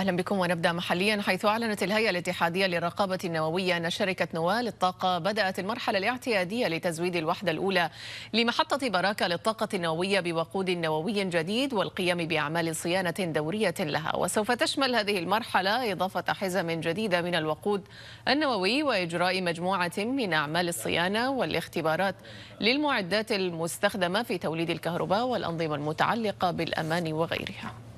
أهلا بكم ونبدأ محليا حيث أعلنت الهيئة الاتحادية للرقابة النووية أن شركة نوال للطاقة بدأت المرحلة الاعتيادية لتزويد الوحدة الأولى لمحطة براكة للطاقة النووية بوقود نووي جديد والقيام بأعمال صيانة دورية لها وسوف تشمل هذه المرحلة إضافة حزم جديدة من الوقود النووي وإجراء مجموعة من أعمال الصيانة والاختبارات للمعدات المستخدمة في توليد الكهرباء والأنظمة المتعلقة بالأمان وغيرها